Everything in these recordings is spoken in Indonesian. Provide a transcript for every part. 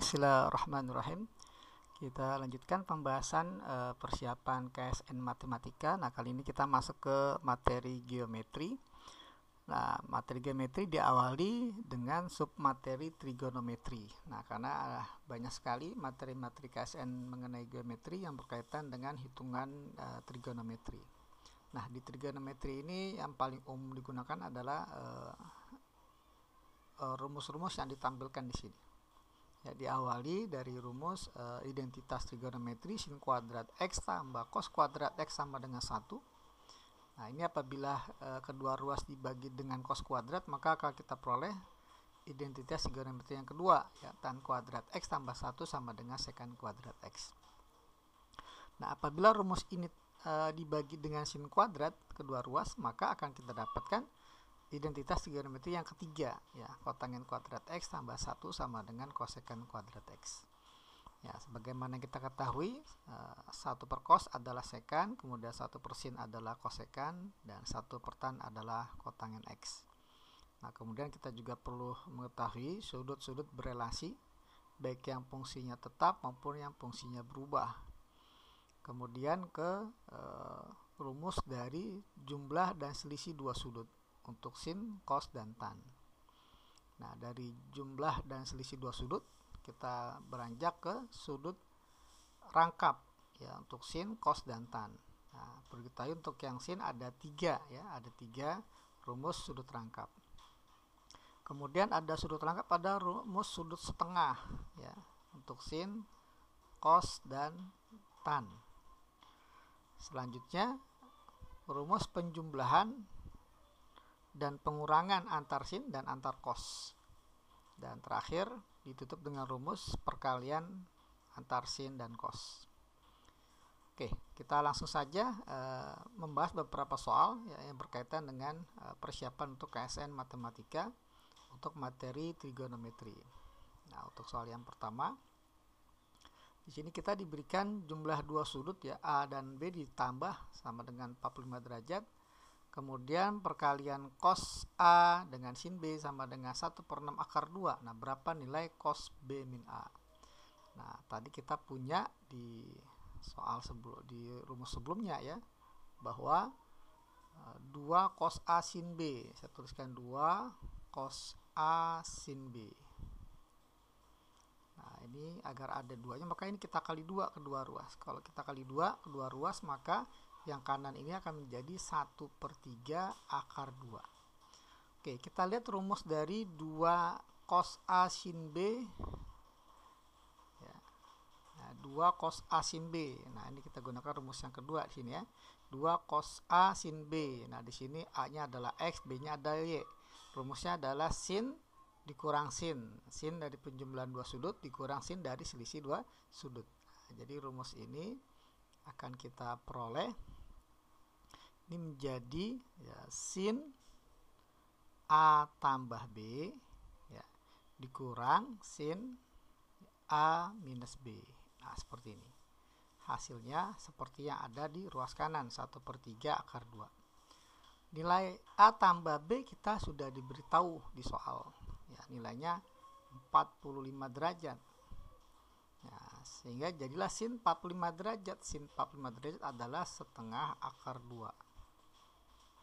Bismillahirrahmanirrahim. Kita lanjutkan pembahasan eh, persiapan KSN matematika. Nah, kali ini kita masuk ke materi geometri. Nah, materi geometri diawali dengan submateri trigonometri. Nah, karena eh, banyak sekali materi-materi KSN mengenai geometri yang berkaitan dengan hitungan eh, trigonometri. Nah, di trigonometri ini yang paling umum digunakan adalah rumus-rumus yang ditampilkan di sini ya, diawali dari rumus e, identitas trigonometri sin kuadrat x tambah cos kuadrat x sama dengan satu nah ini apabila e, kedua ruas dibagi dengan cos kuadrat maka akan kita peroleh identitas trigonometri yang kedua ya tan kuadrat x tambah satu sama dengan sekan kuadrat x nah apabila rumus ini e, dibagi dengan sin kuadrat kedua ruas maka akan kita dapatkan identitas trigonometri yang ketiga ya kotangen kuadrat x tambah satu sama dengan kosekan kuadrat x ya sebagaimana kita ketahui eh, satu per kos adalah sekan kemudian satu per sin adalah kosekan dan satu per tan adalah kotangen x nah kemudian kita juga perlu mengetahui sudut-sudut berelasi baik yang fungsinya tetap maupun yang fungsinya berubah kemudian ke e, rumus dari jumlah dan selisih dua sudut untuk sin, cos, dan tan. Nah, dari jumlah dan selisih dua sudut, kita beranjak ke sudut rangkap ya untuk sin, cos, dan tan. Nah, perlu diketahui untuk yang sin ada tiga ya, ada tiga rumus sudut rangkap. Kemudian ada sudut rangkap pada rumus sudut setengah ya untuk sin, cos, dan tan. Selanjutnya rumus penjumlahan dan pengurangan antar sin dan antar cos. Dan terakhir ditutup dengan rumus perkalian antar sin dan cos. Oke, kita langsung saja e, membahas beberapa soal ya, yang berkaitan dengan e, persiapan untuk KSN matematika untuk materi trigonometri. Nah, untuk soal yang pertama, di sini kita diberikan jumlah dua sudut ya A dan B ditambah sama dengan 45 derajat Kemudian perkalian cos A dengan sin B sama dengan 1 per 6 akar 2. Nah, berapa nilai cos B min A? Nah, tadi kita punya di soal sebelum di rumus sebelumnya ya bahwa 2 eh, cos A sin B. Saya tuliskan 2 cos A sin B. Nah, ini agar ada duanya maka ini kita kali dua kedua ruas. Kalau kita kali dua kedua ruas maka yang kanan ini akan menjadi 1 per 3 akar 2 oke kita lihat rumus dari 2 cos A sin B ya. nah, 2 cos A sin B nah ini kita gunakan rumus yang kedua di sini ya 2 cos A sin B nah di sini A nya adalah X B nya adalah Y rumusnya adalah sin dikurang sin sin dari penjumlahan dua sudut dikurang sin dari selisih dua sudut nah, jadi rumus ini akan kita peroleh ini menjadi ya, sin A tambah B ya, dikurang sin A minus B. Nah, seperti ini. Hasilnya seperti yang ada di ruas kanan, 1 per 3 akar 2. Nilai A tambah B kita sudah diberitahu di soal. Ya, nilainya 45 derajat. Nah, sehingga jadilah sin 45 derajat. Sin 45 derajat adalah setengah akar 2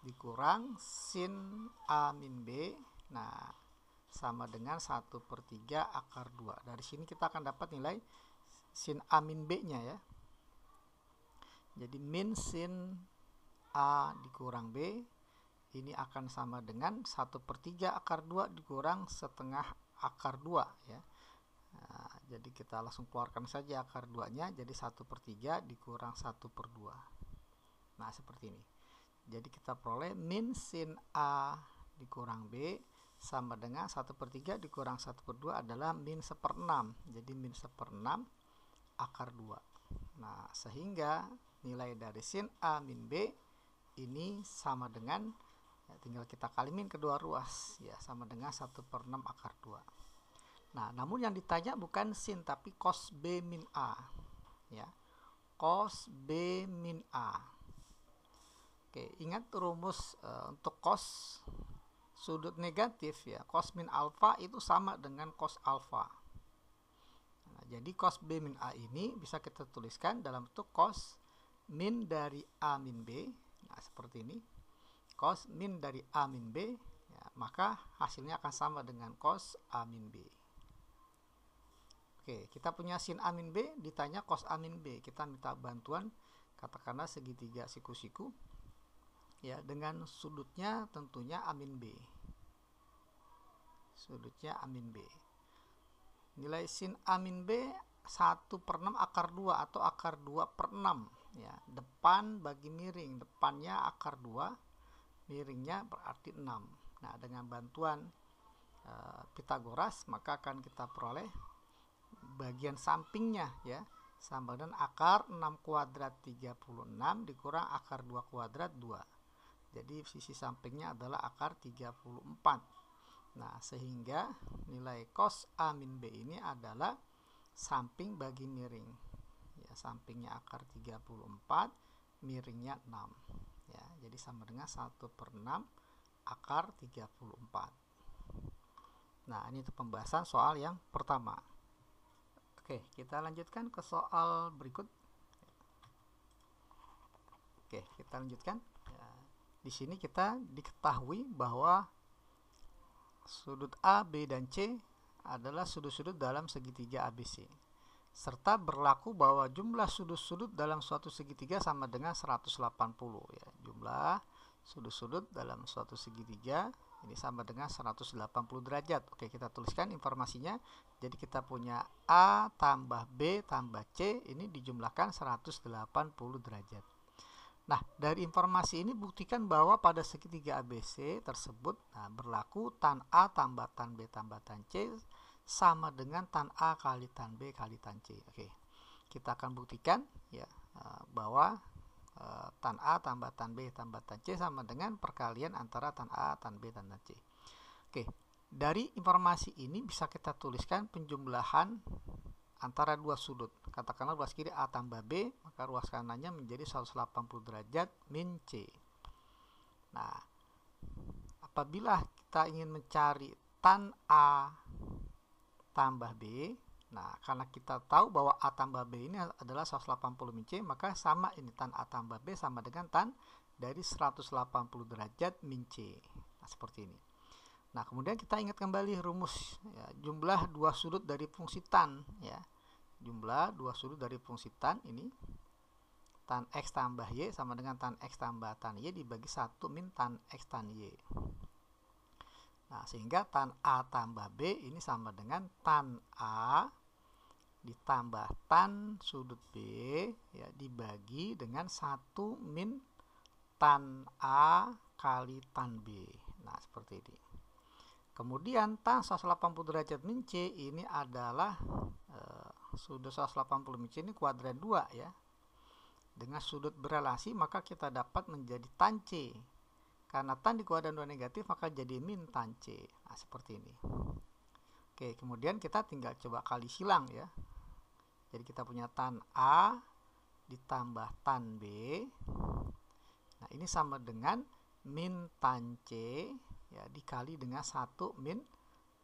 dikurang sin A min B nah sama dengan 1 per 3 akar 2 dari sini kita akan dapat nilai sin A min B nya ya jadi min sin A dikurang B ini akan sama dengan 1 per 3 akar 2 dikurang setengah akar 2 ya Nah, jadi kita langsung keluarkan saja akar 2-nya, jadi 1 per 3 dikurang 1 per 2. Nah, seperti ini. Jadi kita peroleh min sin A dikurang B sama dengan 1 per 3 dikurang 1 per 2 adalah min 1 per 6. Jadi min 1 per 6 akar 2. Nah, sehingga nilai dari sin A min B ini sama dengan ya, tinggal kita kali min kedua ruas ya sama dengan 1 per 6 akar 2 nah namun yang ditanya bukan sin tapi cos B min A ya cos B min A Oke, ingat rumus uh, untuk cos sudut negatif ya. Cos min alfa itu sama dengan cos alfa. Nah, jadi cos B min A ini bisa kita tuliskan dalam bentuk cos min dari A min B. Nah, seperti ini. Cos min dari A min B. Ya, maka hasilnya akan sama dengan cos A min B. Oke, kita punya sin A min B, ditanya cos A min B. Kita minta bantuan, katakanlah segitiga siku-siku ya dengan sudutnya tentunya amin B sudutnya amin B nilai sin amin B 1 per 6 akar 2 atau akar 2 per 6 ya. depan bagi miring depannya akar 2 miringnya berarti 6 nah dengan bantuan e, Pitagoras maka akan kita peroleh bagian sampingnya ya sama dengan akar 6 kuadrat 36 dikurang akar 2 kuadrat 2 jadi sisi sampingnya adalah akar 34. Nah, sehingga nilai cos A min B ini adalah samping bagi miring. Ya, sampingnya akar 34, miringnya 6. Ya, jadi sama dengan 1 per 6 akar 34. Nah, ini itu pembahasan soal yang pertama. Oke, kita lanjutkan ke soal berikut. Oke, kita lanjutkan di sini kita diketahui bahwa sudut A, B, dan C adalah sudut-sudut dalam segitiga ABC serta berlaku bahwa jumlah sudut-sudut dalam suatu segitiga sama dengan 180 ya. Jumlah sudut-sudut dalam suatu segitiga ini sama dengan 180 derajat. Oke, kita tuliskan informasinya. Jadi kita punya A tambah B tambah C ini dijumlahkan 180 derajat. Nah, dari informasi ini buktikan bahwa pada segitiga ABC tersebut nah, berlaku tan A tambah tan B tambah tan C sama dengan tan A kali tan B kali tan C. Oke. Kita akan buktikan ya e, bahwa e, tan A tambah tan B tambah tan C sama dengan perkalian antara tan A, tan B, dan tan C. Oke. Dari informasi ini bisa kita tuliskan penjumlahan antara dua sudut. Katakanlah ruas kiri A tambah B, maka ruas kanannya menjadi 180 derajat min C. Nah, apabila kita ingin mencari tan A tambah B, nah karena kita tahu bahwa A tambah B ini adalah 180 min C, maka sama ini tan A tambah B sama dengan tan dari 180 derajat min C. Nah, seperti ini. Nah, kemudian kita ingat kembali rumus ya, jumlah dua sudut dari fungsi tan ya. Jumlah dua sudut dari fungsi tan ini tan x tambah y sama dengan tan x tambah tan y dibagi 1 min tan x tan y. Nah, sehingga tan a tambah b ini sama dengan tan a ditambah tan sudut b ya dibagi dengan 1 min tan a kali tan b. Nah, seperti ini. Kemudian tan 180 derajat min C ini adalah e, sudut 180 min C ini kuadran 2 ya. Dengan sudut berelasi maka kita dapat menjadi tan C. Karena tan di kuadran 2 negatif maka jadi min tan C. Nah, seperti ini. Oke, kemudian kita tinggal coba kali silang ya. Jadi kita punya tan A ditambah tan B. Nah, ini sama dengan min tan C ya dikali dengan satu min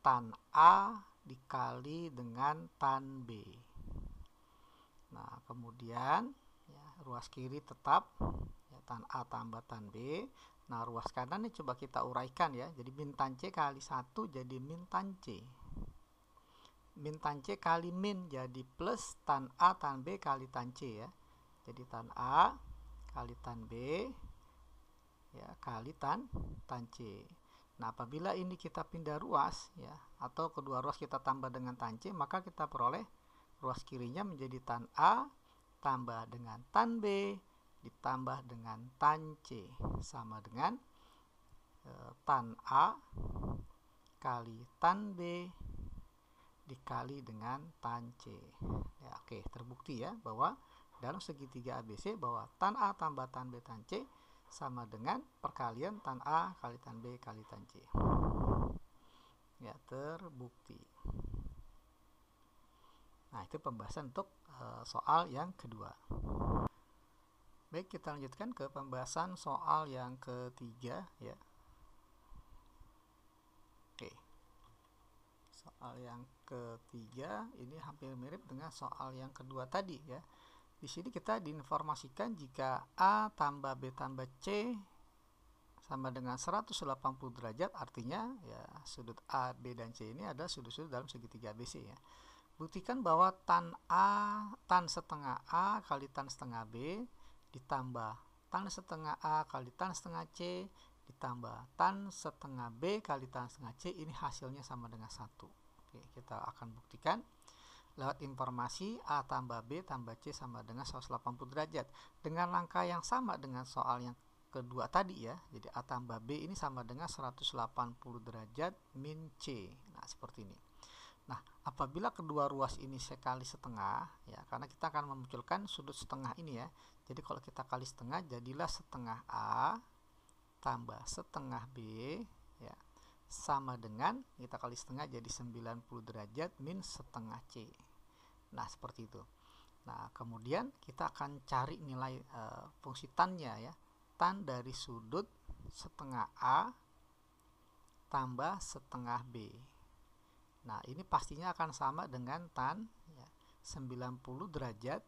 tan A dikali dengan tan B. Nah, kemudian ya, ruas kiri tetap ya, tan A tambah tan B. Nah, ruas kanan ini coba kita uraikan ya. Jadi min tan C kali satu jadi min tan C. Min tan C kali min jadi plus tan A tan B kali tan C ya. Jadi tan A kali tan B ya kali tan tan C. Nah, apabila ini kita pindah ruas ya atau kedua ruas kita tambah dengan tan C, maka kita peroleh ruas kirinya menjadi tan A tambah dengan tan B ditambah dengan tan C sama dengan e, tan A kali tan B dikali dengan tan C. Ya, oke, terbukti ya bahwa dalam segitiga ABC bahwa tan A tambah tan B tan C sama dengan perkalian tan A kali tan B kali tan C. Ya, terbukti. Nah, itu pembahasan untuk e, soal yang kedua. Baik, kita lanjutkan ke pembahasan soal yang ketiga ya. Oke. Soal yang ketiga ini hampir mirip dengan soal yang kedua tadi ya. Di sini kita diinformasikan jika A tambah B tambah C sama dengan 180 derajat artinya ya sudut A, B, dan C ini ada sudut-sudut dalam segitiga ABC ya. Buktikan bahwa tan A, tan setengah A kali tan setengah B ditambah tan setengah A kali tan setengah C ditambah tan setengah B kali tan setengah C ini hasilnya sama dengan 1. Oke, kita akan buktikan lewat informasi A tambah B tambah C sama dengan 180 derajat dengan langkah yang sama dengan soal yang kedua tadi ya jadi A tambah B ini sama dengan 180 derajat min C nah seperti ini nah apabila kedua ruas ini sekali setengah ya karena kita akan memunculkan sudut setengah ini ya jadi kalau kita kali setengah jadilah setengah A tambah setengah B ya sama dengan kita kali setengah jadi 90 derajat min setengah C Nah, seperti itu. Nah, kemudian kita akan cari nilai e, fungsi tannya ya. Tan dari sudut setengah A tambah setengah B. Nah, ini pastinya akan sama dengan tan ya, 90 derajat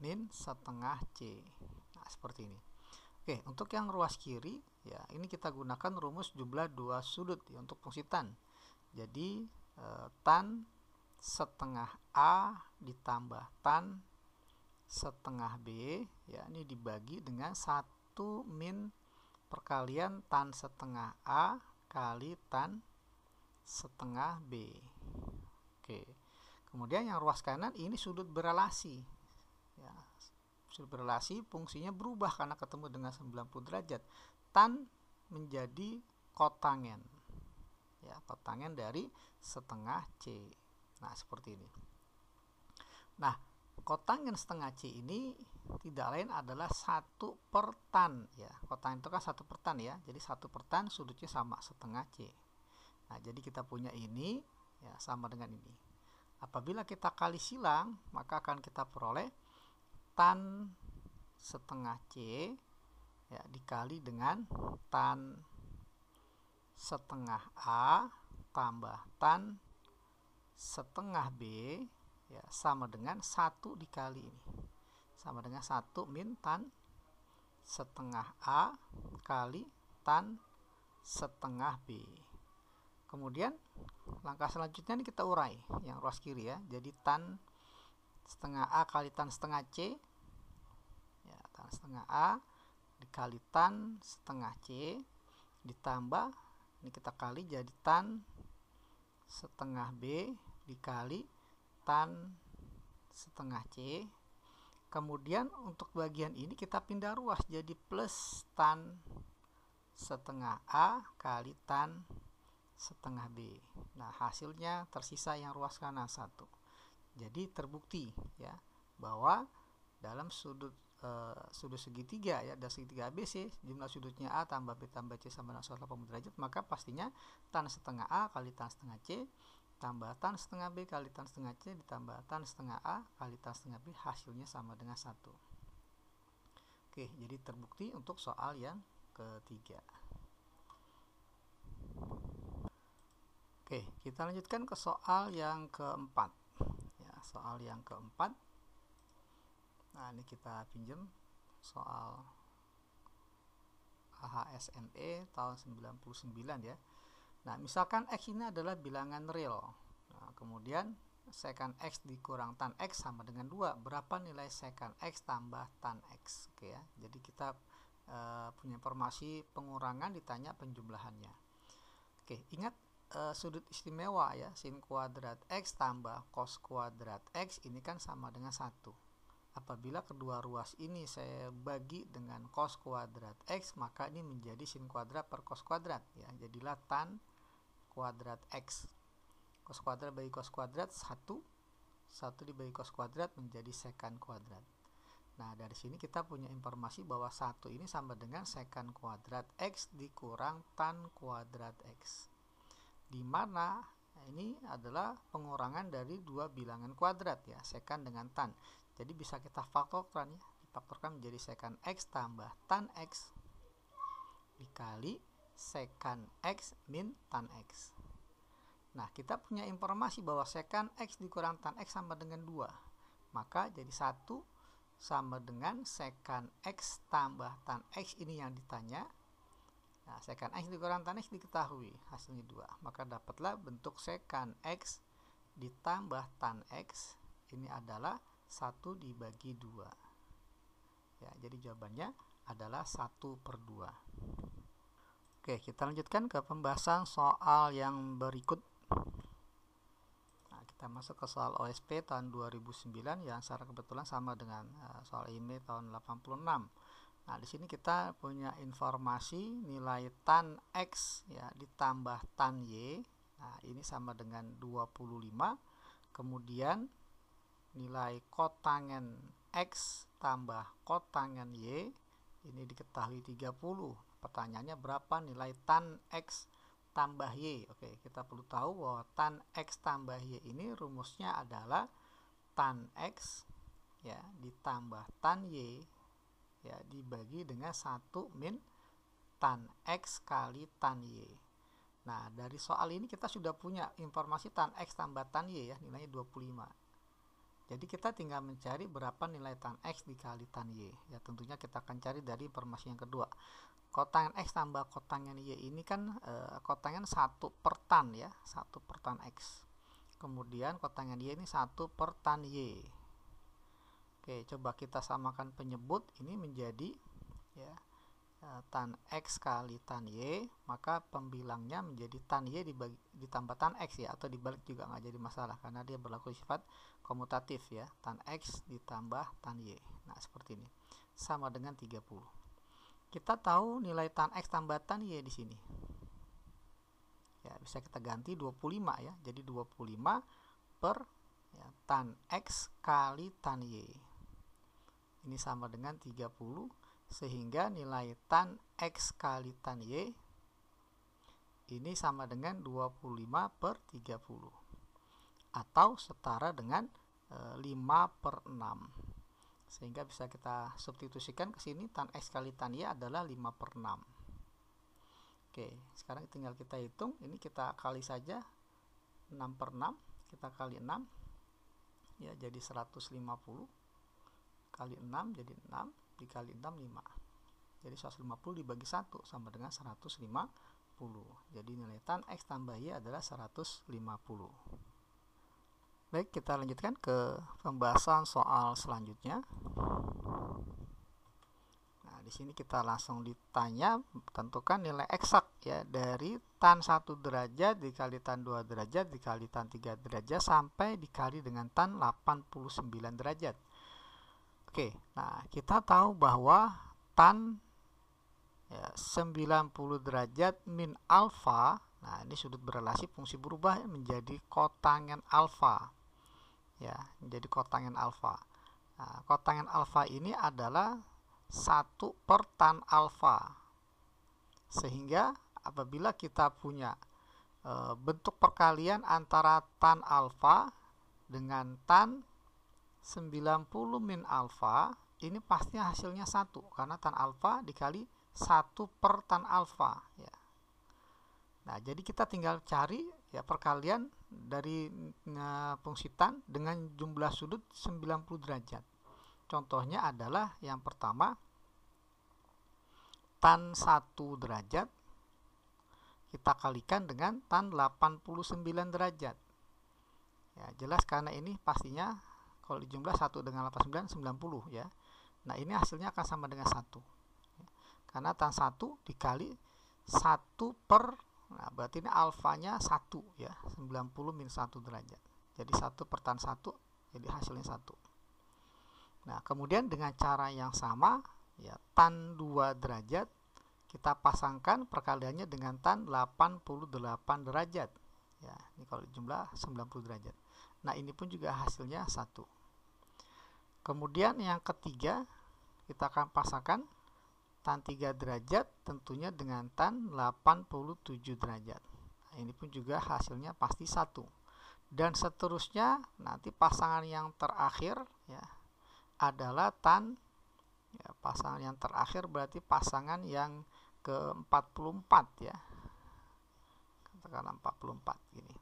min setengah C. Nah, seperti ini. Oke, untuk yang ruas kiri ya, ini kita gunakan rumus jumlah dua sudut ya, untuk fungsi tan. Jadi, e, tan setengah A ditambah tan setengah B ya ini dibagi dengan 1 min perkalian tan setengah A kali tan setengah B oke kemudian yang ruas kanan ini sudut berelasi ya, sudut berelasi fungsinya berubah karena ketemu dengan 90 derajat tan menjadi kotangen ya kotangen dari setengah C Nah, seperti ini. Nah, kotangen setengah C ini tidak lain adalah satu per tan ya. Kotangen itu kan satu per tan ya. Jadi satu per tan sudutnya sama setengah C. Nah, jadi kita punya ini ya sama dengan ini. Apabila kita kali silang, maka akan kita peroleh tan setengah C ya dikali dengan tan setengah A tambah tan setengah B ya sama dengan satu dikali ini sama dengan satu min tan setengah A kali tan setengah B kemudian langkah selanjutnya ini kita urai yang ruas kiri ya jadi tan setengah A kali tan setengah C ya tan setengah A dikali tan setengah C ditambah ini kita kali jadi tan setengah B dikali tan setengah C kemudian untuk bagian ini kita pindah ruas jadi plus tan setengah A kali tan setengah B nah hasilnya tersisa yang ruas kanan satu jadi terbukti ya bahwa dalam sudut e, sudut segitiga ya dari segitiga ABC jumlah sudutnya A tambah B tambah C sama dengan 180 derajat maka pastinya tan setengah A kali tan setengah C tambah tan setengah B kali tan setengah C ditambah tan setengah A kali tan setengah B hasilnya sama dengan 1 Oke jadi terbukti untuk soal yang ketiga Oke kita lanjutkan ke soal yang keempat ya, soal yang keempat nah ini kita pinjam soal AHSME tahun 99 ya Nah, misalkan X ini adalah bilangan real. Nah, kemudian sekan X dikurang tan X sama dengan 2. Berapa nilai sekan X tambah tan X? Oke ya. Jadi kita e, punya informasi pengurangan ditanya penjumlahannya. Oke, ingat e, sudut istimewa ya. Sin kuadrat X tambah cos kuadrat X ini kan sama dengan 1. Apabila kedua ruas ini saya bagi dengan cos kuadrat X, maka ini menjadi sin kuadrat per cos kuadrat. ya Jadilah tan kuadrat X cos kuadrat bagi cos kuadrat 1 1 dibagi cos kuadrat menjadi sekan kuadrat Nah, dari sini kita punya informasi bahwa satu ini sama dengan sekan kuadrat X dikurang tan kuadrat X. Dimana mana ini adalah pengurangan dari dua bilangan kuadrat ya, sekan dengan tan. Jadi bisa kita faktorkan ya, difaktorkan menjadi sekan X tambah tan X dikali sekan x min tan x. Nah, kita punya informasi bahwa sekan x dikurang tan x sama dengan 2. Maka jadi 1 sama dengan sekan x tambah tan x ini yang ditanya. Nah, sekan x dikurang tan x diketahui hasilnya 2. Maka dapatlah bentuk sekan x ditambah tan x ini adalah 1 dibagi 2. Ya, jadi jawabannya adalah 1 per 2. Oke, kita lanjutkan ke pembahasan soal yang berikut. Nah, kita masuk ke soal OSP tahun 2009 yang secara kebetulan sama dengan eh, soal ini tahun 86. Nah, di sini kita punya informasi nilai tan X ya ditambah tan Y. Nah, ini sama dengan 25. Kemudian nilai kotangen X tambah kotangen Y ini diketahui 30 pertanyaannya berapa nilai tan X tambah Y oke kita perlu tahu bahwa tan X tambah Y ini rumusnya adalah tan X ya ditambah tan Y ya dibagi dengan satu min tan X kali tan Y Nah, dari soal ini kita sudah punya informasi tan X tambah tan Y ya, nilainya 25. Jadi kita tinggal mencari berapa nilai tan X dikali tan Y. Ya, tentunya kita akan cari dari informasi yang kedua kotangan x eh, tambah kotangan y ini kan e, kotangan satu per tan ya satu per tan x kemudian kotangan y ini satu per tan y oke coba kita samakan penyebut ini menjadi ya e, tan x kali tan y maka pembilangnya menjadi tan y dibagi, ditambah tan x ya atau dibalik juga nggak jadi masalah karena dia berlaku sifat komutatif ya tan x ditambah tan y nah seperti ini sama dengan 30 kita tahu nilai tan X tambatan Y di sini. Ya, bisa kita ganti 25 ya. Jadi 25 per ya, tan X kali tan Y. Ini sama dengan 30 sehingga nilai tan X kali tan Y ini sama dengan 25 per 30 atau setara dengan 5 eh, per 6 sehingga bisa kita substitusikan ke sini tan x kali tan y adalah 5 per 6 oke sekarang tinggal kita hitung ini kita kali saja 6 per 6 kita kali 6 ya jadi 150 kali 6 jadi 6 dikali 6 5 jadi 150 dibagi 1 sama dengan 150 jadi nilai tan X tambah Y adalah 150 Baik, kita lanjutkan ke pembahasan soal selanjutnya. Nah, di sini kita langsung ditanya tentukan nilai eksak ya dari tan 1 derajat dikali tan 2 derajat dikali tan 3 derajat sampai dikali dengan tan 89 derajat. Oke, nah kita tahu bahwa tan ya, 90 derajat min alfa Nah, ini sudut berelasi fungsi berubah ya, menjadi kotangen alfa ya jadi kotangen alfa nah, kotangen alfa ini adalah satu per tan alfa sehingga apabila kita punya e, bentuk perkalian antara tan alfa dengan tan 90 min alfa ini pastinya hasilnya satu karena tan alfa dikali satu per tan alfa ya. Nah, jadi kita tinggal cari ya perkalian dari nah, e, fungsi tan dengan jumlah sudut 90 derajat. Contohnya adalah yang pertama tan 1 derajat kita kalikan dengan tan 89 derajat. Ya, jelas karena ini pastinya kalau di jumlah 1 dengan 89 90 ya. Nah, ini hasilnya akan sama dengan 1. Karena tan 1 dikali 1 per Nah, berarti ini alfanya 1 ya, 90 minus 1 derajat. Jadi 1 per tan 1, jadi hasilnya 1. Nah, kemudian dengan cara yang sama, ya tan 2 derajat, kita pasangkan perkaliannya dengan tan 88 derajat. Ya, ini kalau jumlah 90 derajat. Nah, ini pun juga hasilnya 1. Kemudian yang ketiga, kita akan pasangkan tan 3 derajat tentunya dengan tan 87 derajat nah, ini pun juga hasilnya pasti satu dan seterusnya nanti pasangan yang terakhir ya adalah tan ya, pasangan yang terakhir berarti pasangan yang ke 44 ya katakanlah 44 gini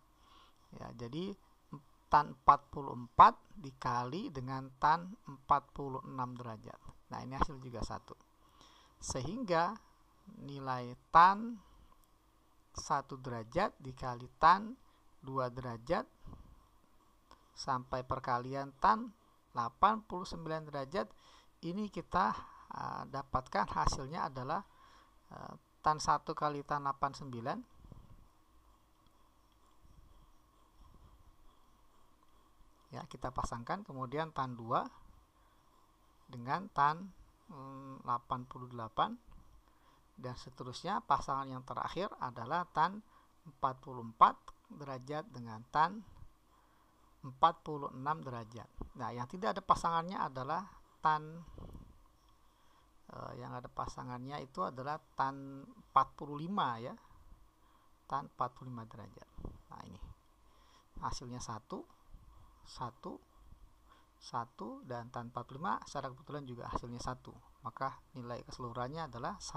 ya jadi tan 44 dikali dengan tan 46 derajat nah ini hasil juga satu sehingga nilai tan 1 derajat dikali tan 2 derajat sampai perkalian tan 89 derajat ini kita uh, dapatkan hasilnya adalah uh, tan 1 kali tan 89 ya kita pasangkan kemudian tan 2 dengan tan 88 dan seterusnya pasangan yang terakhir adalah tan 44 derajat dengan tan 46 derajat nah yang tidak ada pasangannya adalah tan eh, yang ada pasangannya itu adalah tan 45 ya tan 45 derajat nah ini hasilnya satu satu 1 dan tan 45 secara kebetulan juga hasilnya 1 maka nilai keseluruhannya adalah 1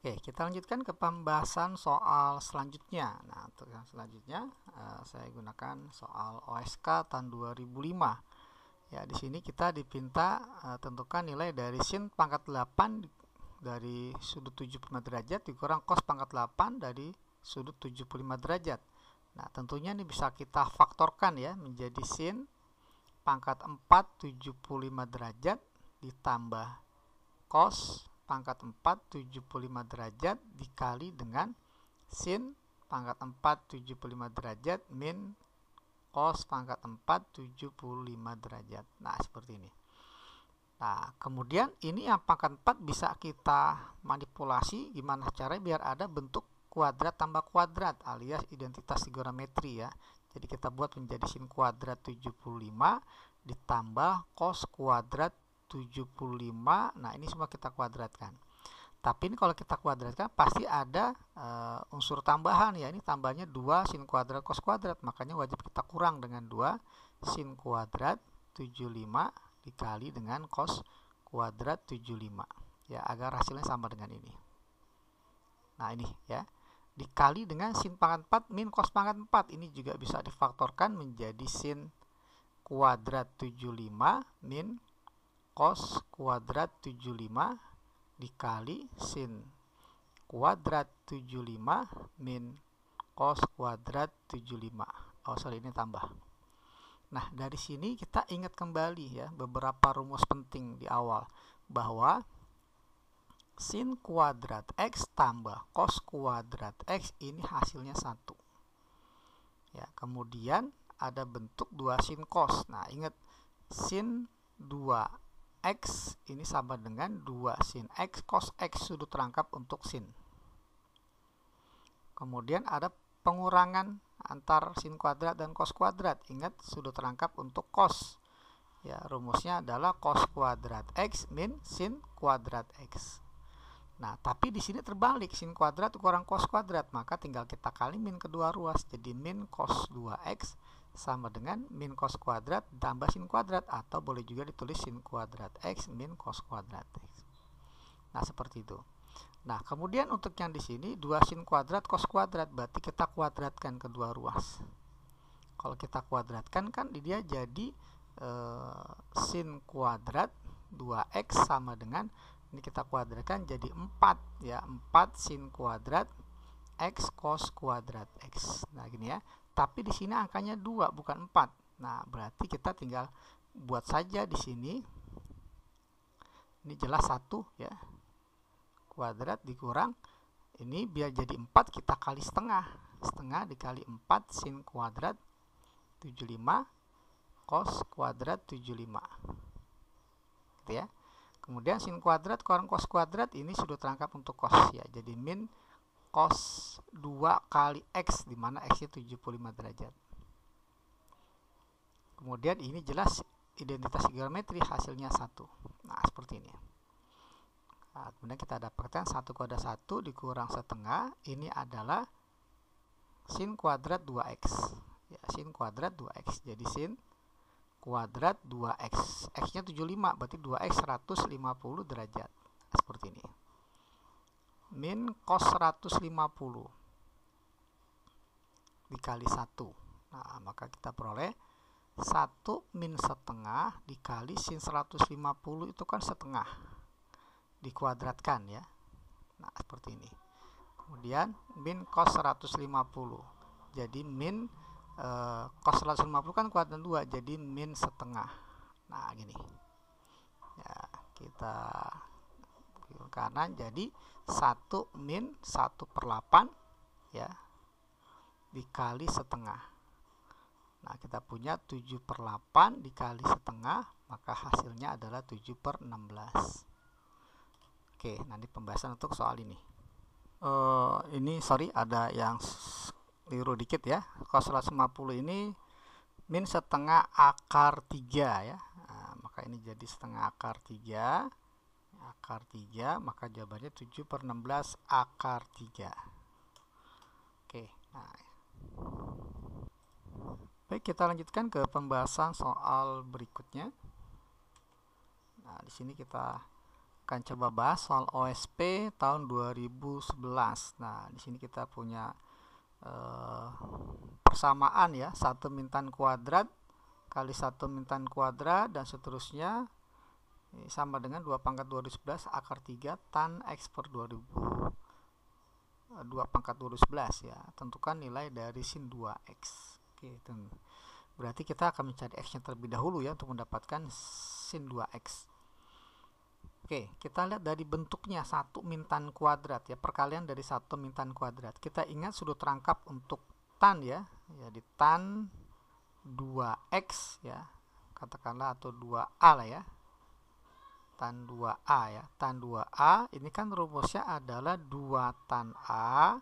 Oke kita lanjutkan ke pembahasan soal selanjutnya nah untuk yang selanjutnya eh, saya gunakan soal OSK tan 2005 ya di sini kita dipinta eh, tentukan nilai dari sin pangkat 8 dari sudut 75 derajat dikurang cos pangkat 8 dari sudut 75 derajat Nah, tentunya ini bisa kita faktorkan ya menjadi sin pangkat 4 75 derajat ditambah cos pangkat 4 75 derajat dikali dengan sin pangkat 4 75 derajat min cos pangkat 4 75 derajat. Nah, seperti ini. Nah, kemudian ini yang pangkat 4 bisa kita manipulasi gimana caranya biar ada bentuk kuadrat tambah kuadrat alias identitas trigonometri ya. Jadi kita buat menjadi sin kuadrat 75 ditambah cos kuadrat 75. Nah, ini semua kita kuadratkan. Tapi ini kalau kita kuadratkan pasti ada e, unsur tambahan ya. Ini tambahnya 2 sin kuadrat cos kuadrat. Makanya wajib kita kurang dengan 2 sin kuadrat 75 dikali dengan cos kuadrat 75. Ya, agar hasilnya sama dengan ini. Nah, ini ya dikali dengan sin pangkat 4 min cos pangkat 4 ini juga bisa difaktorkan menjadi sin kuadrat 75 min cos kuadrat 75 dikali sin kuadrat 75 min cos kuadrat 75 oh sorry ini tambah nah dari sini kita ingat kembali ya beberapa rumus penting di awal bahwa sin kuadrat x tambah cos kuadrat x ini hasilnya satu. Ya, kemudian ada bentuk 2 sin cos. Nah, ingat sin 2x ini sama dengan 2 sin x cos x sudut rangkap untuk sin. Kemudian ada pengurangan antar sin kuadrat dan cos kuadrat. Ingat sudut terangkap untuk cos. Ya, rumusnya adalah cos kuadrat x min sin kuadrat x. Nah, tapi di sini terbalik, sin kuadrat kurang cos kuadrat, maka tinggal kita kali min kedua ruas. Jadi min cos 2x sama dengan min cos kuadrat tambah sin kuadrat atau boleh juga ditulis sin kuadrat x min cos kuadrat x. Nah, seperti itu. Nah, kemudian untuk yang di sini 2 sin kuadrat cos kuadrat berarti kita kuadratkan kedua ruas. Kalau kita kuadratkan kan dia jadi e, sin kuadrat 2x sama dengan ini kita kuadratkan jadi 4 ya 4 sin kuadrat x cos kuadrat x nah gini ya tapi di sini angkanya 2 bukan 4 nah berarti kita tinggal buat saja di sini ini jelas satu ya kuadrat dikurang ini biar jadi 4 kita kali setengah setengah dikali 4 sin kuadrat 75 cos kuadrat 75 gitu ya Kemudian sin kuadrat kurang cos kuadrat ini sudah terangkat untuk cos ya. Jadi min cos 2 kali x di mana x itu 75 derajat. Kemudian ini jelas identitas geometri hasilnya 1. Nah, seperti ini. Nah, kemudian kita dapatkan 1 kuadrat 1 dikurang setengah ini adalah sin kuadrat 2x. Ya, sin kuadrat 2x. Jadi sin kuadrat 2x x-nya 75 berarti 2x 150 derajat seperti ini min cos 150 dikali 1 nah maka kita peroleh 1 min setengah dikali sin 150 itu kan setengah dikuadratkan ya nah seperti ini kemudian min cos 150 jadi min uh, cos 150 kan kuadran 2 jadi min setengah nah gini ya kita kanan jadi 1 min 1 per 8 ya dikali setengah nah kita punya 7 per 8 dikali setengah maka hasilnya adalah 7 per 16 oke nanti pembahasan untuk soal ini uh, ini sorry ada yang keliru dikit ya cos 150 ini min setengah akar 3 ya nah, maka ini jadi setengah akar 3 akar 3 maka jawabannya 7 per 16 akar 3 oke nah. baik kita lanjutkan ke pembahasan soal berikutnya nah di sini kita akan coba bahas soal OSP tahun 2011 nah di sini kita punya Eh, persamaan ya satu mintan kuadrat kali satu mintan kuadrat dan seterusnya sama dengan 2 pangkat 211 akar 3 tan x per 2000 2 eh, pangkat 211 ya tentukan nilai dari sin 2x oke itu berarti kita akan mencari x nya terlebih dahulu ya untuk mendapatkan sin 2x Oke, kita lihat dari bentuknya satu mintan kuadrat ya, perkalian dari satu mintan kuadrat. Kita ingat sudut rangkap untuk tan ya, jadi tan 2x ya, katakanlah atau 2a lah ya. Tan 2a ya, tan 2a ini kan rumusnya adalah 2 tan a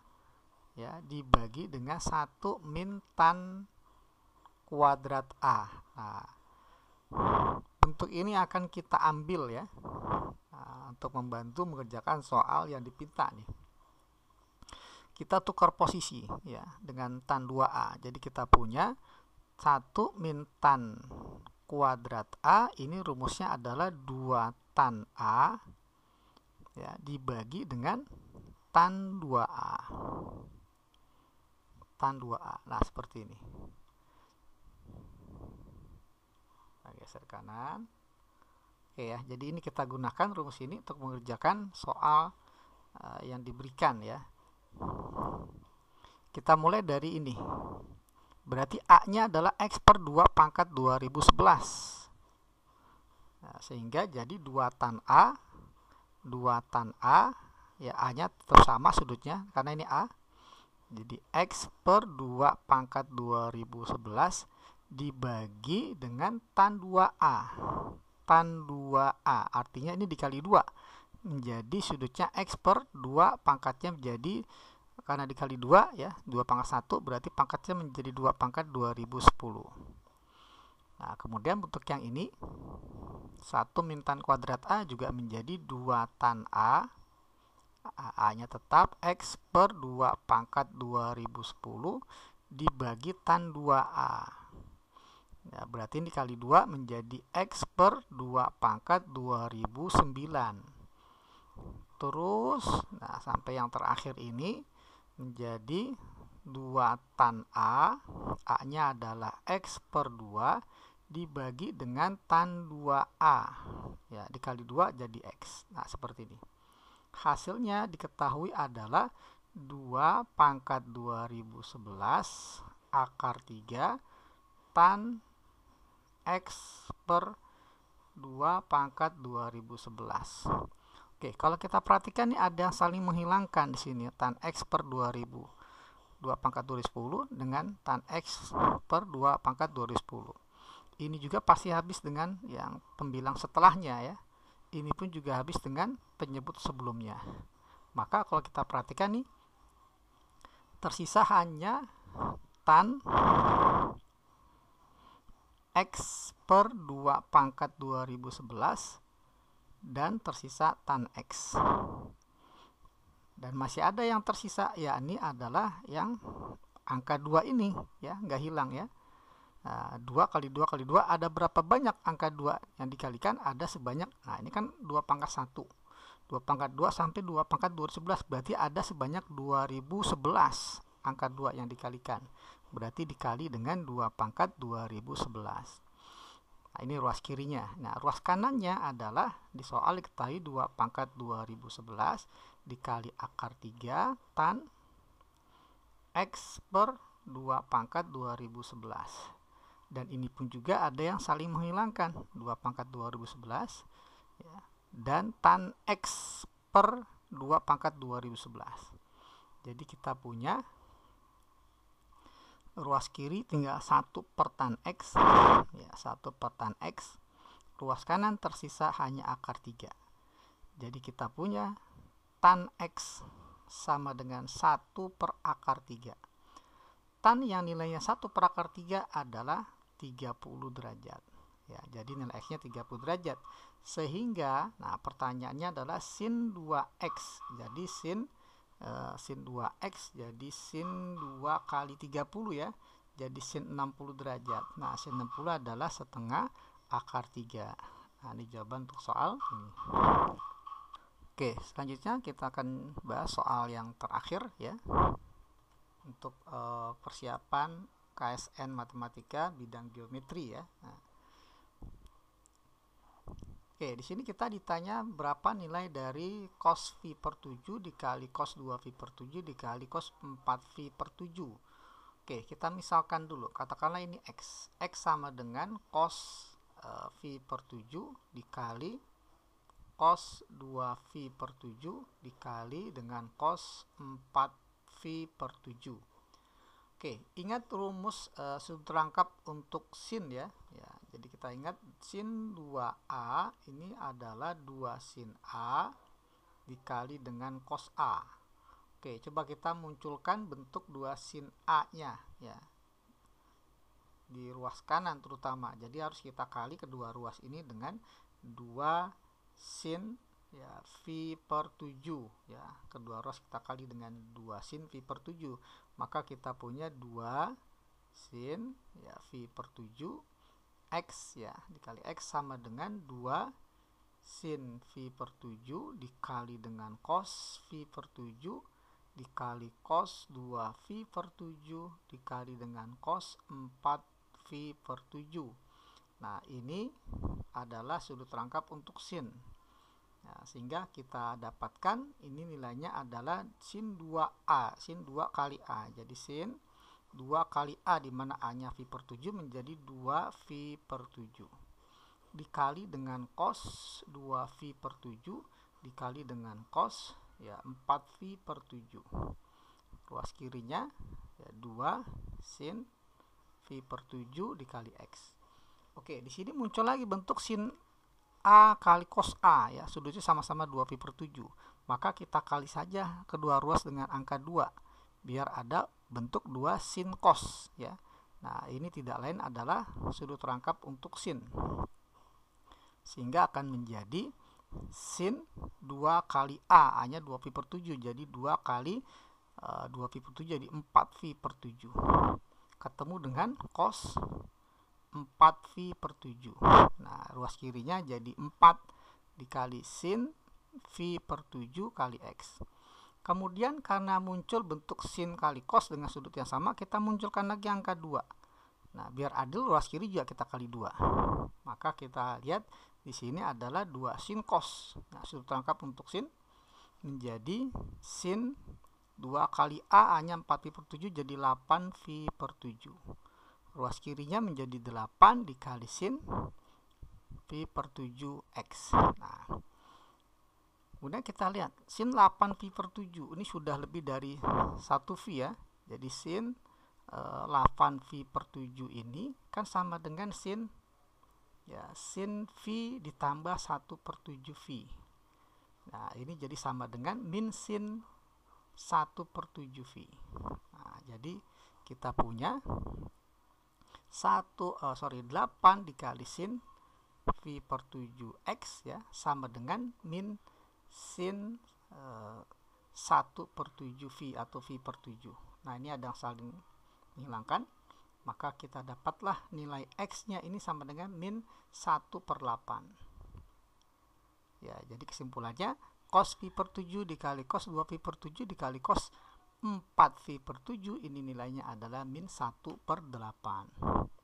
ya dibagi dengan satu mintan kuadrat a. Nah, bentuk ini akan kita ambil ya nah, untuk membantu mengerjakan soal yang dipinta nih kita tukar posisi ya dengan tan 2A jadi kita punya 1 min tan kuadrat A ini rumusnya adalah 2 tan A ya, dibagi dengan tan 2A tan 2A nah seperti ini Nah, geser kanan. Oke ya, jadi ini kita gunakan rumus ini untuk mengerjakan soal uh, yang diberikan ya. Kita mulai dari ini. Berarti A-nya adalah X per 2 pangkat 2011. Nah, sehingga jadi 2 tan A, 2 tan A, ya A-nya tetap sama sudutnya, karena ini A. Jadi X per 2 pangkat 2011 dibagi dengan tan 2A. Tan 2A artinya ini dikali 2 menjadi sudutnya X per 2 pangkatnya menjadi karena dikali 2 ya, 2 pangkat 1 berarti pangkatnya menjadi 2 pangkat 2010. Nah, kemudian bentuk yang ini 1 min tan kuadrat A juga menjadi 2 tan A. A-nya tetap X per 2 pangkat 2010 dibagi tan 2A. Ya, berarti ini kali 2 menjadi X per 2 pangkat 2009. Terus, nah sampai yang terakhir ini menjadi 2 tan A. A-nya adalah X per 2 dibagi dengan tan 2A. Ya, dikali 2 jadi X. Nah, seperti ini. Hasilnya diketahui adalah 2 pangkat 2011 akar 3 tan X per 2 pangkat 2011. Oke, kalau kita perhatikan ini ada yang saling menghilangkan di sini tan X per 2000. 2 pangkat 2010 dengan tan X per 2 pangkat 2010. Ini juga pasti habis dengan yang pembilang setelahnya ya. Ini pun juga habis dengan penyebut sebelumnya. Maka kalau kita perhatikan nih, tersisa hanya tan X per 2 pangkat 2011 dan tersisa tan X. Dan masih ada yang tersisa, yakni adalah yang angka 2 ini, ya nggak hilang ya. Nah, kali dua kali dua ada berapa banyak angka 2 yang dikalikan ada sebanyak, nah ini kan 2 pangkat 1. 2 pangkat 2 sampai 2 pangkat 211 berarti ada sebanyak 2011 angka 2 yang dikalikan berarti dikali dengan 2 pangkat 2011 nah, ini ruas kirinya nah ruas kanannya adalah di soal diketahui 2 pangkat 2011 dikali akar 3 tan X per 2 pangkat 2011 dan ini pun juga ada yang saling menghilangkan 2 pangkat 2011 ya, dan tan X per 2 pangkat 2011 jadi kita punya ruas kiri tinggal 1 per tan X ya 1 per tan X ruas kanan tersisa hanya akar 3 jadi kita punya tan X sama dengan 1 per akar 3 tan yang nilainya 1 per akar 3 adalah 30 derajat ya jadi nilai X nya 30 derajat sehingga nah pertanyaannya adalah sin 2X jadi sin 2 Eh, sin 2x jadi sin 2 kali 30 ya jadi sin 60 derajat nah sin 60 adalah setengah akar 3 nah ini jawaban untuk soal ini oke selanjutnya kita akan bahas soal yang terakhir ya untuk uh, persiapan KSN Matematika bidang geometri ya nah, Oke, di sini kita ditanya berapa nilai dari cos V per 7 dikali cos 2 V per 7 dikali cos 4 V per 7. Oke, kita misalkan dulu. Katakanlah ini X. X sama dengan cos uh, V per 7 dikali cos 2 V per 7 dikali dengan cos 4 V per 7. Oke, ingat rumus uh, sudut rangkap untuk sin ya. ya. Jadi kita ingat sin 2A ini adalah 2 sin A dikali dengan cos A. Oke, coba kita munculkan bentuk 2 sin A-nya ya. Di ruas kanan terutama. Jadi harus kita kali kedua ruas ini dengan 2 sin ya V per 7 ya. Kedua ruas kita kali dengan 2 sin V per 7. Maka kita punya 2 sin ya V per 7 X ya dikali X sama dengan 2 sin V per 7 dikali dengan cos V per 7 dikali cos 2 V per 7 dikali dengan cos 4 V per 7 nah ini adalah sudut rangkap untuk sin nah, sehingga kita dapatkan ini nilainya adalah sin 2A sin 2 kali A jadi sin 2 kali A di mana A-nya V per 7 menjadi 2 V per 7 dikali dengan cos 2 V per 7 dikali dengan cos ya 4 V per 7 ruas kirinya ya, 2 sin V per 7 dikali X oke di sini muncul lagi bentuk sin A kali cos A ya sudutnya sama-sama 2 V per 7 maka kita kali saja kedua ruas dengan angka 2 biar ada bentuk dua sin cos ya. Nah, ini tidak lain adalah sudut rangkap untuk sin. Sehingga akan menjadi sin 2 kali A, hanya 2 pi per 7, jadi 2 kali e, uh, 2 pi per 7 jadi 4 pi per 7. Ketemu dengan cos 4 pi per 7. Nah, ruas kirinya jadi 4 dikali sin V per 7 kali X. Kemudian karena muncul bentuk sin kali cos dengan sudut yang sama, kita munculkan lagi angka 2. Nah, biar adil ruas kiri juga kita kali 2. Maka kita lihat di sini adalah 2 sin cos. Nah, sudut lengkap untuk sin menjadi sin 2 kali A hanya 4 pi per 7 jadi 8 pi per 7. Ruas kirinya menjadi 8 dikali sin pi per 7 X. Nah, Kemudian kita lihat sin 8 pi per 7 ini sudah lebih dari 1 V ya. Jadi sin 8 eh, V per 7 ini kan sama dengan sin ya sin V ditambah 1 per 7 V. Nah ini jadi sama dengan min sin 1 per 7 V. Nah, jadi kita punya 1 uh, eh, sorry 8 dikali sin v per 7 x ya sama dengan min sin uh, per 7 V atau V per 7. Nah, ini ada yang saling menghilangkan. Maka kita dapatlah nilai X-nya ini sama dengan min 1 per 8. Ya, jadi kesimpulannya cos V per 7 dikali cos 2 V per 7 dikali cos 4 V per 7 ini nilainya adalah min 1 per 8.